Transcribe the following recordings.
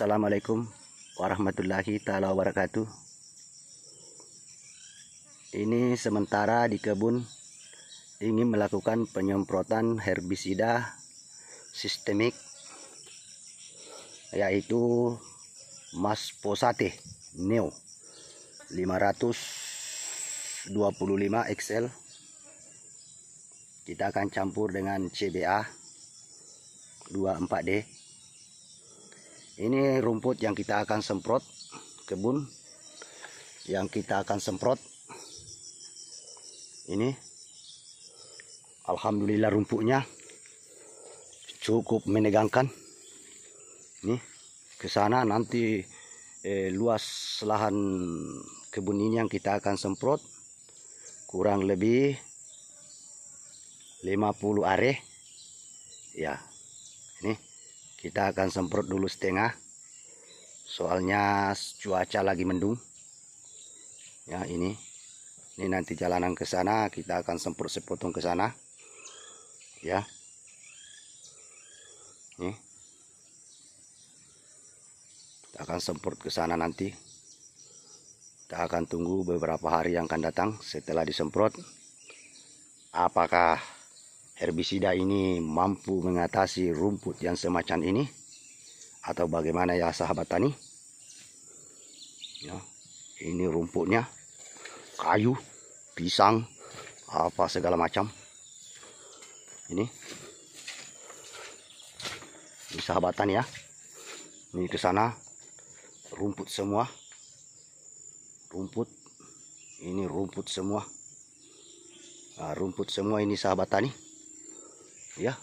Assalamualaikum warahmatullahi taala wabarakatuh. Ini sementara di kebun ingin melakukan penyemprotan herbisida sistemik yaitu masposate Neo 525 XL kita akan campur dengan CBA 24D ini rumput yang kita akan semprot kebun yang kita akan semprot ini Alhamdulillah rumputnya cukup menegangkan nih ke sana nanti eh, luas lahan kebun ini yang kita akan semprot kurang lebih 50 are ya ini kita akan semprot dulu setengah soalnya cuaca lagi mendung ya ini ini nanti jalanan ke sana kita akan semprot sepotong ke sana ya ini kita akan semprot ke sana nanti kita akan tunggu beberapa hari yang akan datang setelah disemprot apakah herbisida ini mampu mengatasi rumput yang semacam ini atau bagaimana ya sahabat tani ya ini rumputnya kayu pisang apa segala macam ini ini sahabat tani ya ini ke sana rumput semua rumput ini rumput semua nah, rumput semua ini sahabat tani ya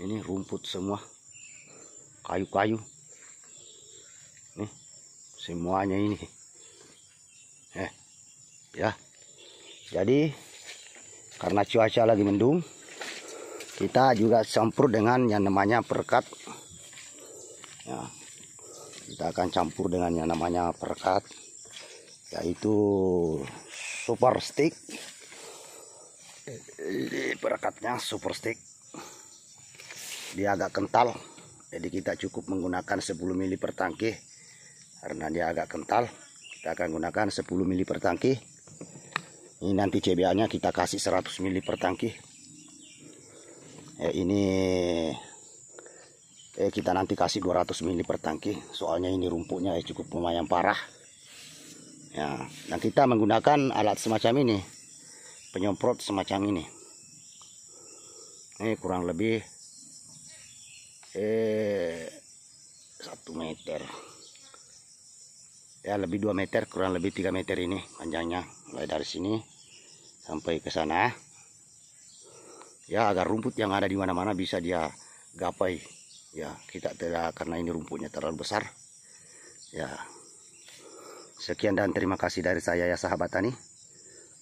ini rumput semua kayu-kayu nih semuanya ini eh ya jadi karena cuaca lagi mendung kita juga campur dengan yang namanya perekat ya, kita akan campur dengan yang namanya perekat yaitu super stick perekatnya super stick dia agak kental jadi kita cukup menggunakan 10 mili per tangki karena dia agak kental kita akan gunakan 10 mili per tangki ini nanti CBA nya kita kasih 100 mili per tangki eh, ini eh, kita nanti kasih 200 mili per tangki soalnya ini rumputnya eh, cukup lumayan parah ya dan kita menggunakan alat semacam ini penyemprot semacam ini ini eh, kurang lebih eh satu meter ya lebih dua meter kurang lebih tiga meter ini panjangnya mulai dari sini sampai ke sana ya agar rumput yang ada di mana-mana bisa dia gapai ya kita tidak karena ini rumputnya terlalu besar ya sekian dan terima kasih dari saya ya sahabat tani